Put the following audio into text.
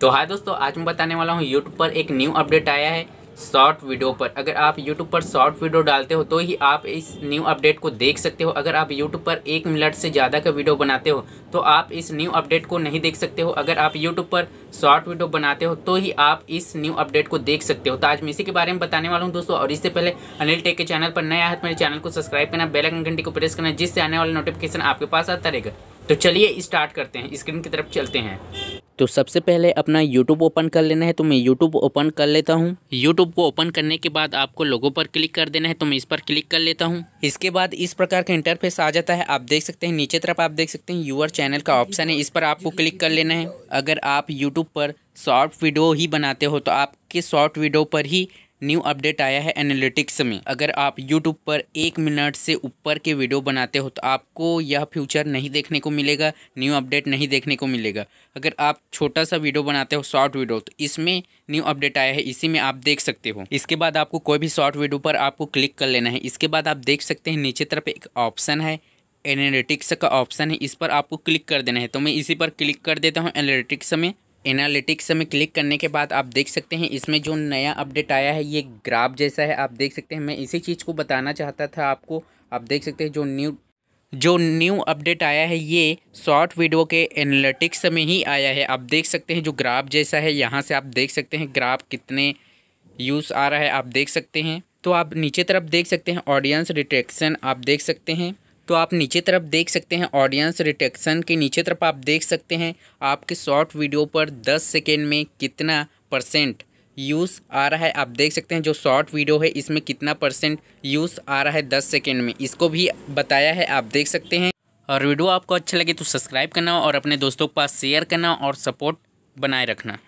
तो हाय दोस्तों आज मैं बताने वाला हूँ यूट्यूब पर एक न्यू अपडेट आया है शॉर्ट वीडियो पर अगर आप यूट्यूब पर शॉर्ट वीडियो डालते हो तो ही आप इस न्यू अपडेट को देख सकते हो अगर आप यूट्यूब पर एक मिनट से ज़्यादा का वीडियो बनाते हो तो आप इस न्यू अपडेट को नहीं देख सकते हो अगर आप यूट्यूब पर शॉर्ट वीडियो बनाते हो तो ही आप इस न्यू अपडेट को देख सकते हो तो आज मैं इसी के बारे में बताने वाला हूँ दोस्तों और इससे पहले अनिल टेक के चैनल पर नया है तो मेरे चैनल को सब्सक्राइब करना बेलाइकन घंटी को प्रेस करना जिससे आने वाला नोटिफिकेशन आपके पास आता रहेगा तो चलिए स्टार्ट करते हैं स्क्रीन की तरफ चलते हैं तो सबसे पहले अपना यूट्यूब ओपन कर लेना है तो मैं यूट्यूब ओपन कर लेता हूँ यूट्यूब को ओपन करने के बाद आपको लोगों पर क्लिक कर देना है तो मैं इस पर क्लिक कर लेता हूँ इसके बाद इस प्रकार का इंटरफेस आ जाता है आप देख सकते हैं नीचे तरफ आप देख सकते हैं यूअर चैनल का ऑप्शन है इस पर आपको क्लिक कर लेना है अगर आप यूट्यूब पर शॉर्ट वीडियो ही बनाते हो तो आपके शॉर्ट वीडियो पर ही न्यू अपडेट आया है एनालिटिक्स में अगर आप यूट्यूब पर एक मिनट से ऊपर के वीडियो बनाते हो तो आपको यह फ्यूचर नहीं देखने को मिलेगा न्यू अपडेट नहीं देखने को मिलेगा अगर आप छोटा सा वीडियो बनाते हो शॉर्ट वीडियो तो इसमें न्यू अपडेट आया है इसी में आप देख सकते हो इसके बाद आपको कोई भी शॉर्ट वीडियो पर आपको क्लिक कर लेना है इसके बाद आप देख सकते हैं नीचे तरफ एक ऑप्शन है एनालिटिक्स का ऑप्शन है इस पर आपको क्लिक कर देना है तो मैं इसी पर क्लिक कर देता हूँ एनालिटिक्स में एनालिटिक्स में क्लिक करने के बाद आप देख सकते हैं इसमें जो नया अपडेट आया है ये ग्राफ जैसा है आप देख सकते हैं मैं इसी चीज़ को बताना चाहता था आपको आप देख सकते हैं जो न्यू जो न्यू अपडेट आया है ये शॉर्ट वीडियो के एनालिटिक्स में ही आया है आप देख सकते हैं जो ग्राफ जैसा है यहाँ से आप देख सकते हैं ग्राफ कितने यूज़ आ रहा है आप देख सकते हैं तो आप नीचे तरफ देख सकते हैं ऑडियंस डिटेक्शन आप देख सकते हैं तो आप नीचे तरफ देख सकते हैं ऑडियंस रिटेक्शन के नीचे तरफ आप देख सकते हैं आपके शॉर्ट वीडियो पर 10 सेकेंड में कितना परसेंट यूज़ आ रहा है आप देख सकते हैं जो शॉर्ट वीडियो है इसमें कितना परसेंट यूज़ आ रहा है 10 सेकेंड में इसको भी बताया है आप देख सकते हैं और वीडियो आपको अच्छा लगे तो सब्सक्राइब करना और अपने दोस्तों के पास शेयर करना और सपोर्ट बनाए रखना